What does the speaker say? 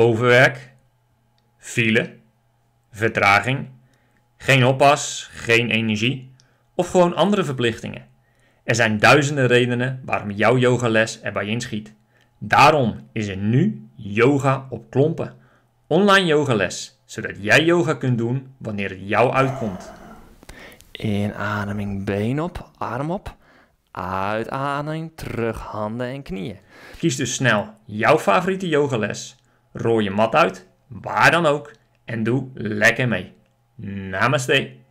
overwerk, file, vertraging, geen oppas, geen energie of gewoon andere verplichtingen. Er zijn duizenden redenen waarom jouw yogales erbij inschiet. Daarom is er nu yoga op klompen. Online yogales, zodat jij yoga kunt doen wanneer het jou uitkomt. Inademing been op, arm op. Uitademing terug handen en knieën. Kies dus snel jouw favoriete yogales Rooi je mat uit, waar dan ook, en doe lekker mee. Namaste.